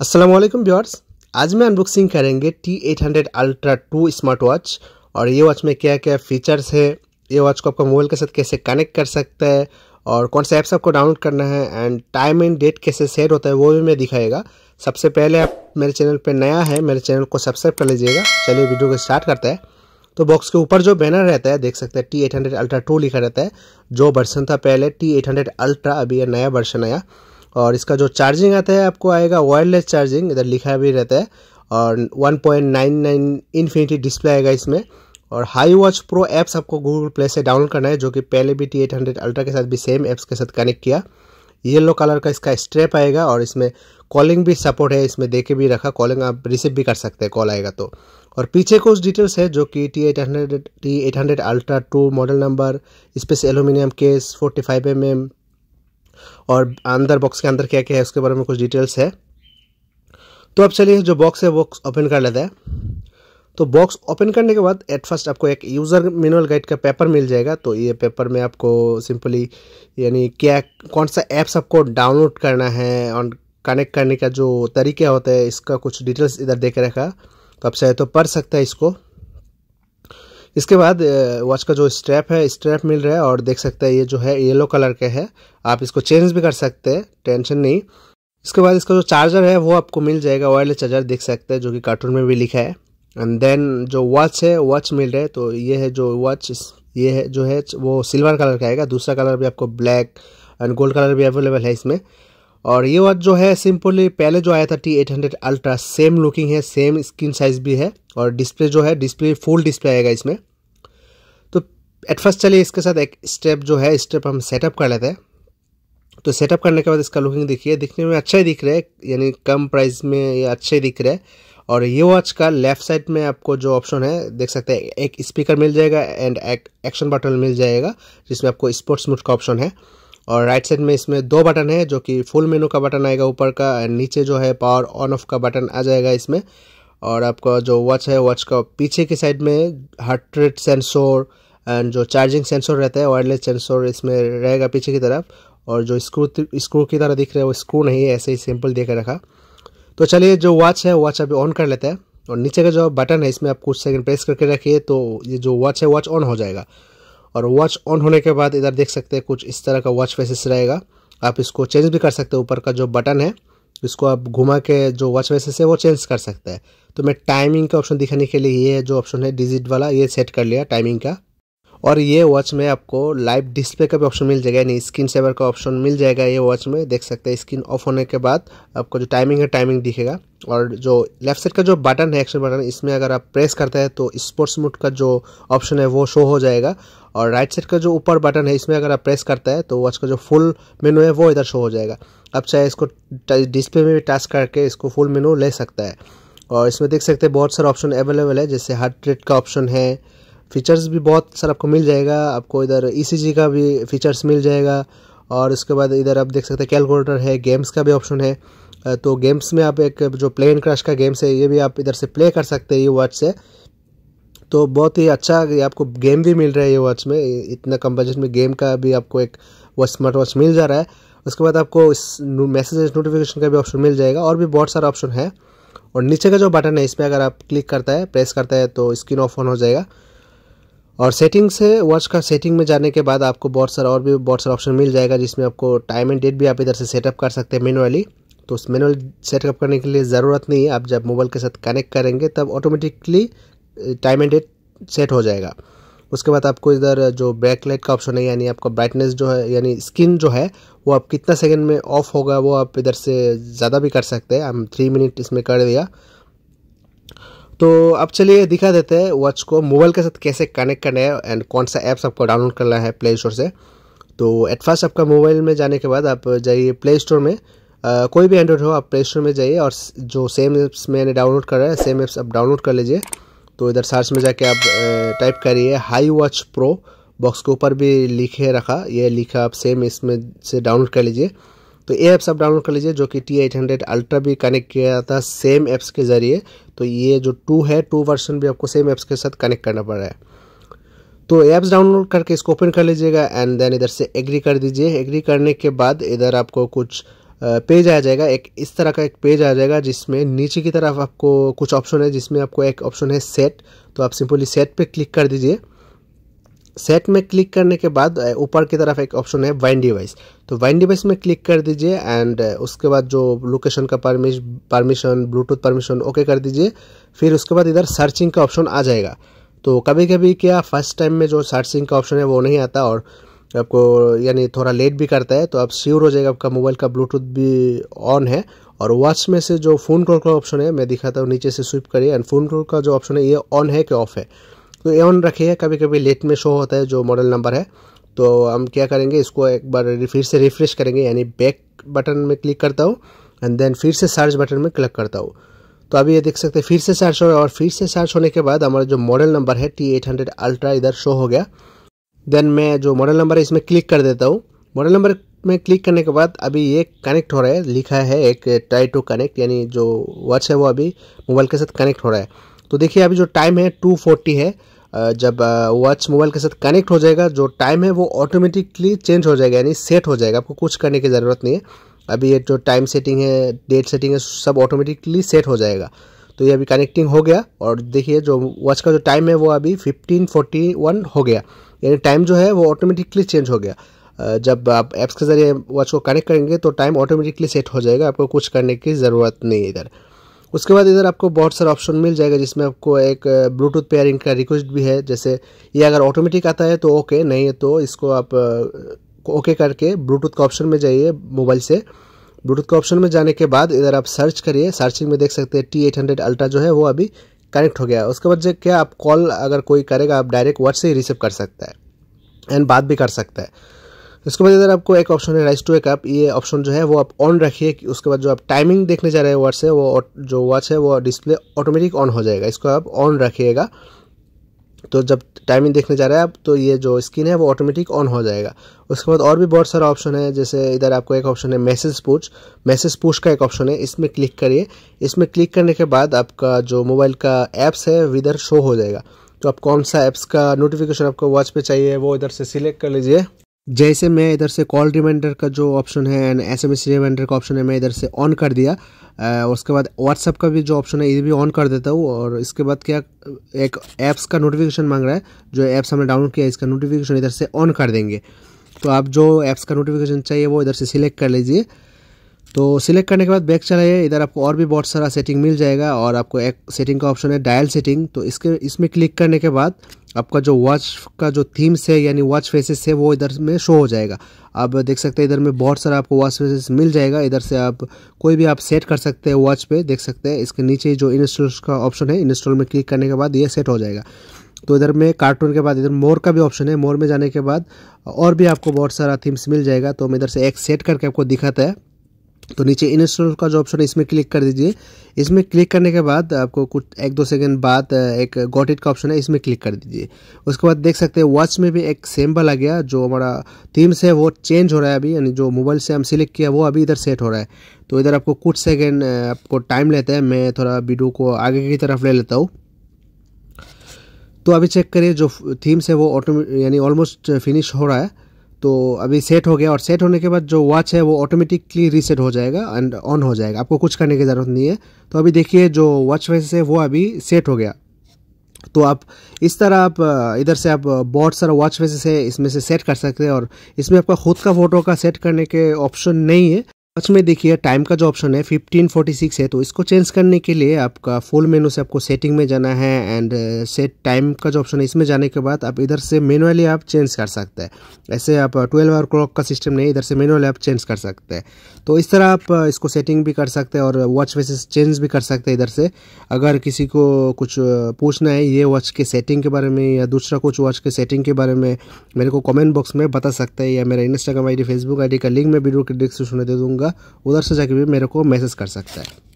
असलम व्यवर्स आज मैं अनबॉक्सिंग करेंगे T eight hundred ultra two smart watch और ये वॉच में क्या क्या फ़ीचर्स है ये वॉच को आपका मोबाइल के साथ कैसे कनेक्ट कर सकता है और कौन सा ऐप्स आपको डाउनलोड करना है एंड टाइम एंड डेट कैसे सेट होता है वो भी मैं दिखाएगा सबसे पहले आप मेरे चैनल पर नया है मेरे चैनल को सब्सक्राइब कर लीजिएगा चलिए वीडियो को स्टार्ट करता है तो बॉक्स के ऊपर जो बैनर रहता है देख सकते हैं T eight hundred ultra two लिखा रहता है जो वर्सन था पहले टी एट हंड्रेड अल्ट्रा अभी यह नया वर्सन आया और इसका जो चार्जिंग आता है आपको आएगा वायरलेस चार्जिंग इधर लिखा भी रहता है और 1.99 पॉइंट इन्फिनिटी डिस्प्ले आएगा इसमें और हाई वॉच प्रो ऐप्स आपको गूगल प्ले से डाउनलोड करना है जो कि पहले भी टी एट हंड्रेड अल्ट्रा के साथ भी सेम ऐप्स के साथ कनेक्ट किया येलो कलर का इसका स्ट्रेप आएगा और इसमें कॉलिंग भी सपोर्ट है इसमें दे भी रखा कॉलिंग आप रिसीव भी कर सकते हैं कॉल आएगा तो और पीछे कुछ डिटेल्स है जो कि T eight hundred T eight hundred ultra two model number space aluminium case forty five M M और अंदर बॉक्स के अंदर क्या क्या है उसके बारे में कुछ डिटेल्स है तो अब चलिए जो बॉक्स है बॉक्स ओपन कर लेते हैं तो बॉक्स ओपन करने के बाद एट फर्स्ट आपको एक यूज़र मैनुअल गाइड का पेपर मिल जाएगा तो ये पेपर में आपको सिंपली यानी क्या कौन सा ऐप्स आपको डाउनलोड करना है और कनेक्ट करने का जो तरीका होता है इसका कुछ डिटेल्स इधर देख रखा तो आप चाहे तो पढ़ सकते हैं इसको इसके बाद वॉच का जो स्ट्रैप है स्ट्रैप मिल रहा है और देख सकते हैं ये जो है येलो कलर के है आप इसको चेंज भी कर सकते हैं टेंशन नहीं इसके बाद इसका जो चार्जर है वो आपको मिल जाएगा वायरलेस चार्जर देख सकते हैं जो कि कार्टून में भी लिखा है एंड देन जो वॉच है वॉच मिल रहा है तो ये है जो वॉच ये है जो है वो सिल्वर कलर का आएगा दूसरा कलर भी आपको ब्लैक एंड गोल्ड कलर भी अवेलेबल है इसमें और ये वॉच जो है सिंपली पहले जो आया था T eight hundred ultra same looking है सेम स्क्रीन साइज भी है और डिस्प्ले जो है डिस्प्ले फुल डिस्प्ले आएगा इसमें तो एट फर्स्ट चलिए इसके साथ एक स्टेप जो है स्टेप हम सेटअप कर लेते हैं तो सेटअप करने के बाद इसका लुकिंग देखिए दिखने में अच्छा ही दिख रहा है यानी कम प्राइस में ये अच्छा ही दिख रहा है और ये वॉच का लेफ्ट साइड में आपको जो ऑप्शन है देख सकते हैं एक स्पीकर मिल जाएगा एंड एक एक्शन बटन मिल जाएगा जिसमें आपको स्पोर्ट्स मोड का ऑप्शन है और राइट साइड में इसमें दो बटन है जो कि फुल मेनू का बटन आएगा ऊपर का एंड नीचे जो है पावर ऑन ऑफ का बटन आ जाएगा इसमें और आपका जो वॉच है वॉच का पीछे की साइड में हार्ट रेट सेंसर एंड जो चार्जिंग सेंसर रहता है वायरलेस सेंसर इसमें रहेगा पीछे की तरफ और जो स्क्रू स्क्रू की तरह दिख रहा है वो स्क्रू नहीं है ऐसे ही सिंपल दे कर रखा तो चलिए जो वॉच है वॉच अभी ऑन कर लेते हैं और नीचे का जो बटन है इसमें आप कुछ सेकंड प्रेस करके रखिए तो ये जो वॉच है वॉच ऑन हो जाएगा और वॉच ऑन होने के बाद इधर देख सकते हैं कुछ इस तरह का वॉच फेसिस रहेगा आप इसको चेंज भी कर सकते हैं ऊपर का जो बटन है इसको आप घुमा के जो वॉच फेसिस है वो चेंज कर सकते हैं तो मैं टाइमिंग का ऑप्शन दिखाने के लिए ये जो ऑप्शन है डिजिट वाला ये सेट कर लिया टाइमिंग का और ये वॉच में आपको लाइव डिस्प्ले का भी ऑप्शन मिल जाएगा यानी स्क्रीन सेवर का ऑप्शन मिल जाएगा ये वॉच में देख सकते हैं स्क्रीन ऑफ होने के बाद आपको जो टाइमिंग है टाइमिंग दिखेगा और जो लेफ्ट साइड का जो बटन है एक्शन बटन इसमें अगर आप प्रेस करते हैं तो स्पोर्ट्स मोड का जो ऑप्शन है वो शो हो जाएगा और राइट साइड का जो ऊपर बटन है इसमें अगर आप प्रेस करते हैं तो वॉच का जो फुल मेनू है वो इधर शो हो जाएगा आप चाहे इसको डिस्प्ले में भी टच करके इसको फुल मेनू ले सकता है और इसमें देख सकते हैं बहुत सारे ऑप्शन अवेलेबल है जैसे हार्ट रेट का ऑप्शन है फीचर्स भी बहुत सर आपको मिल जाएगा आपको इधर ई e का भी फीचर्स मिल जाएगा और उसके बाद इधर आप देख सकते हैं कैलकुलेटर है गेम्स का भी ऑप्शन है तो गेम्स में आप एक जो प्लेन क्रश का गेम्स है ये भी आप इधर से प्ले कर सकते हैं ये वॉच से तो बहुत ही अच्छा आपको गेम भी मिल रहा है ये वॉच में इतना कम बजट में गेम का भी आपको एक वॉच स्मार्ट वॉच मिल जा रहा है उसके बाद आपको इस मैसेज नोटिफिकेशन का भी ऑप्शन मिल जाएगा और भी बहुत सारा ऑप्शन है और नीचे का जो बटन है इस पर अगर आप क्लिक करता है प्रेस करता है तो स्क्रीन ऑफ ऑन हो जाएगा और सेटिंग से वॉच का सेटिंग में जाने के बाद आपको बहुत सारा और भी बहुत सारा ऑप्शन मिल जाएगा जिसमें आपको टाइम एंड डेट भी आप इधर से सेटअप कर सकते हैं मैनुअली तो उस मैनुअल सेटअप करने के लिए ज़रूरत नहीं है आप जब मोबाइल के साथ कनेक्ट करेंगे तब automatically time and date set हो जाएगा उसके बाद आपको इधर जो ब्रैक लाइट का ऑप्शन है यानी आपका ब्राइटनेस जो है यानी स्किन जो है वो आप कितना सेकेंड में ऑफ होगा वो आप इधर से ज़्यादा भी कर सकते हैं हम थ्री मिनट इसमें कर दिया तो अब चलिए दिखा देते हैं वॉच को मोबाइल के साथ कैसे कनेक्ट करना है एंड कौन सा ऐप्स आपको डाउनलोड करना है प्ले स्टोर से तो एट फर्स्ट आपका मोबाइल में जाने के बाद आप जाइए प्ले स्टोर में आ, कोई भी एंड्रॉयड हो आप प्ले स्टोर में जाइए और जो सेम ऐप्स मैंने डाउनलोड करा है सेम ऐप्स आप डाउनलोड कर लीजिए तो इधर सर्च में जाके आप टाइप करिए हाई वॉच प्रो बॉक्स के ऊपर भी लिखे रखा ये लिखा आप सेम इसमें से डाउनलोड कर लीजिए तो ये ऐप्स आप डाउनलोड कर लीजिए जो कि टी एट हंड्रेड अल्ट्रा भी कनेक्ट किया जाता है सेम ऐप्स के ज़रिए तो ये जो टू है टू वर्सन भी आपको सेम ऐप्स के साथ कनेक्ट करना पड़ रहा है तो ऐप्स डाउनलोड करके इसको ओपन कर लीजिएगा एंड देन इधर से एग्री कर दीजिए एग्री करने के बाद इधर आपको कुछ पेज आ जाएगा एक इस तरह का एक पेज आ जाएगा जिसमें नीचे की तरफ आपको कुछ ऑप्शन है जिसमें आपको एक ऑप्शन है सेट तो आप सिंपली सेट पे क्लिक कर दीजिए सेट में क्लिक करने के बाद ऊपर की तरफ एक ऑप्शन है वाइन डिवाइस तो वाइन डिवाइस में क्लिक कर दीजिए एंड उसके बाद जो लोकेशन का परमिश परमिशन ब्लूटूथ परमिशन ओके कर दीजिए फिर उसके बाद इधर सर्चिंग का ऑप्शन आ जाएगा तो कभी कभी क्या फर्स्ट टाइम में जो सर्चिंग का ऑप्शन है वो नहीं आता और आपको यानी थोड़ा लेट भी करता है तो आप श्योर हो जाएगा आपका मोबाइल का ब्लूटूथ भी ऑन है और वॉच में से जो फ़ोन कॉल का ऑप्शन है मैं दिखाता हूँ नीचे से स्विप करिए एंड फ़ोन कॉल का जो ऑप्शन है ये ऑन है कि ऑफ है तो ये ऑन रखिए कभी कभी लेट में शो होता है जो मॉडल नंबर है तो हम क्या करेंगे इसको एक बार फिर से रिफ्रेश करेंगे यानी बैक बटन में क्लिक करता हूँ एंड देन फिर से सर्च बटन में क्लिक करता हूँ तो अभी ये देख सकते हैं फिर से सर्च हो रहा है और फिर से सर्च होने के बाद हमारा जो मॉडल नंबर है टी एट हंड्रेड अल्ट्रा इधर शो हो गया देन मैं जो मॉडल नंबर है इसमें क्लिक कर देता हूँ मॉडल नंबर में क्लिक करने के बाद अभी ये कनेक्ट हो रहा है लिखा है एक ट्राई टू कनेक्ट यानी जो वॉच है वो अभी मोबाइल के साथ कनेक्ट हो रहा है तो देखिए अभी जो टाइम है टू फोर्टी है जब वॉच मोबाइल के साथ कनेक्ट हो जाएगा जो टाइम है वो ऑटोमेटिकली चेंज हो जाएगा यानी सेट हो जाएगा आपको कुछ करने की ज़रूरत नहीं है अभी ये जो टाइम सेटिंग है डेट सेटिंग है सब ऑटोमेटिकली सेट हो जाएगा तो ये अभी कनेक्टिंग हो गया और देखिए जो वॉच का जो टाइम है वो अभी फिफ्टीन वन हो गया यानी टाइम जो है वो ऑटोमेटिकली चेंज हो गया जब आप ऐप्स के ज़रिए वॉच को कनेक्ट करेंगे तो टाइम ऑटोमेटिकली सेट हो जाएगा आपको कुछ करने की ज़रूरत नहीं इधर उसके बाद इधर आपको बहुत सारा ऑप्शन मिल जाएगा जिसमें आपको एक ब्लूटूथ पेयरिंग का रिक्वेस्ट भी है जैसे ये अगर ऑटोमेटिक आता है तो ओके नहीं है तो इसको आप ओके करके ब्लूटूथ का ऑप्शन में जाइए मोबाइल से ब्लूटूथ के ऑप्शन में जाने के बाद इधर आप सर्च करिए सर्चिंग में देख सकते हैं टी एट हंड्रेड अल्ट्रा जो है वो अभी कनेक्ट हो गया उसके बाद जो क्या आप कॉल अगर कोई करेगा आप डायरेक्ट व्हाट्स से ही रिसीव कर सकता है एंड बात भी कर सकता है इसके बाद इधर आपको एक ऑप्शन है राइस टू एक कप ये ऑप्शन जो है वो आप ऑन रखिए उसके बाद जो आप टाइमिंग देखने जा रहे हैं वॉच से वो जो वॉच है वो डिस्प्ले ऑटोमेटिक ऑन हो जाएगा इसको आप ऑन रखिएगा तो जब टाइमिंग देखने जा रहे हैं आप तो ये जो स्क्रीन है वो ऑटोमेटिक ऑन हो जाएगा उसके बाद और भी बहुत सारा ऑप्शन है जैसे इधर आपको एक ऑप्शन है मैसेज पूछ मैसेज पूछ का एक ऑप्शन है इसमें क्लिक करिए इसमें क्लिक करने के बाद आपका जो मोबाइल का ऐप्स है विधर शो हो जाएगा तो आप कौन सा ऐप्स का नोटिफिकेशन आपको वॉच पे चाहिए वो इधर से सिलेक्ट कर लीजिए जैसे मैं इधर से कॉल रिमाइंडर का जो ऑप्शन है and S M S reminder का ऑप्शन है मैं इधर से ऑन कर दिया आ, उसके बाद व्हाट्सअप का भी जो ऑप्शन है ये भी ऑन कर देता हूँ और इसके बाद क्या एक ऐप्स का नोटिफिकेशन मांग रहा है जो ऐप्स हमने डाउनलोड किया इसका नोटिफिकेशन इधर से ऑन कर देंगे तो आप जो ऐप्स का नोटिफिकेशन चाहिए वो इधर से सिलेक्ट कर लीजिए तो सिलेक्ट करने के बाद बैक चलाइए इधर आपको और भी बहुत सारा सेटिंग मिल जाएगा और आपको एक सेटिंग का ऑप्शन है डायल सेटिंग तो इसके इसमें क्लिक करने के बाद आपका जो वॉच का जो थीम्स है यानी वॉच फेसेस है वो इधर में शो हो जाएगा आप देख सकते हैं इधर में बहुत सारा आपको वॉच फेसेस मिल जाएगा इधर से आप कोई भी आप सेट कर सकते हैं वॉच पे देख सकते हैं इसके नीचे जो इंस्टॉल का ऑप्शन है इंस्टॉल में क्लिक करने के बाद ये सेट हो जाएगा तो इधर में कार्टून के बाद इधर मोर का भी ऑप्शन है मोर में जाने के बाद और भी आपको बहुत सारा थीम्स मिल जाएगा तो मैं इधर से एक सेट करके आपको दिखाता है तो नीचे इंस्टॉल का जो ऑप्शन है इसमें क्लिक कर दीजिए इसमें क्लिक करने के बाद आपको कुछ एक दो सेकंड बाद एक गॉट इट का ऑप्शन है इसमें क्लिक कर दीजिए उसके बाद देख सकते हैं वॉच में भी एक सेम्बल आ गया जो हमारा थीम्स है वो चेंज हो रहा है अभी यानी जो मोबाइल से हम सिलेक्ट किया वो अभी इधर सेट हो रहा है तो इधर आपको कुछ सेकेंड आपको टाइम लेता है मैं थोड़ा वीडियो को आगे की तरफ ले लेता हूँ तो अभी चेक करिए जो थीम्स है वो ऑटोमे यानी ऑलमोस्ट फिनिश हो रहा है तो अभी सेट हो गया और सेट होने के बाद जो वॉच है वो ऑटोमेटिकली रीसेट हो जाएगा एंड ऑन हो जाएगा आपको कुछ करने की ज़रूरत नहीं है तो अभी देखिए जो वॉच फेस है वो अभी सेट हो गया तो आप इस तरह आप इधर से आप बहुत सारा वॉच फेसेस है इसमें से सेट कर सकते हैं और इसमें आपका खुद का फ़ोटो का सेट करने के ऑप्शन नहीं है फर्स्ट में देखिए टाइम का जो ऑप्शन है 1546 है तो इसको चेंज करने के लिए आपका फुल मेनू से आपको सेटिंग में जाना है एंड सेट टाइम का जो ऑप्शन है इसमें जाने के बाद आप इधर से मैनुअली आप चेंज कर सकते हैं ऐसे आप 12 आवर क्लॉक का सिस्टम नहीं इधर से मैनुअली आप चेंज कर सकते हैं तो इस तरह आप uh, इसको सेटिंग भी कर सकते हैं और वॉच वैसे चेंज भी कर सकते हैं इधर से अगर किसी को कुछ uh, पूछना है ये वॉच के सेटिंग के बारे में या दूसरा कुछ वॉच के सेटिंग के बारे में मेरे को कॉमेंट बॉक्स में बता सकते हैं या मेरा Instagram I D Facebook I का लिंक मैं वीडियो के डिस्क्रिप्शन में दे दूँगा होगा उधर से जाके भी मेरे को मैसेज कर सकता है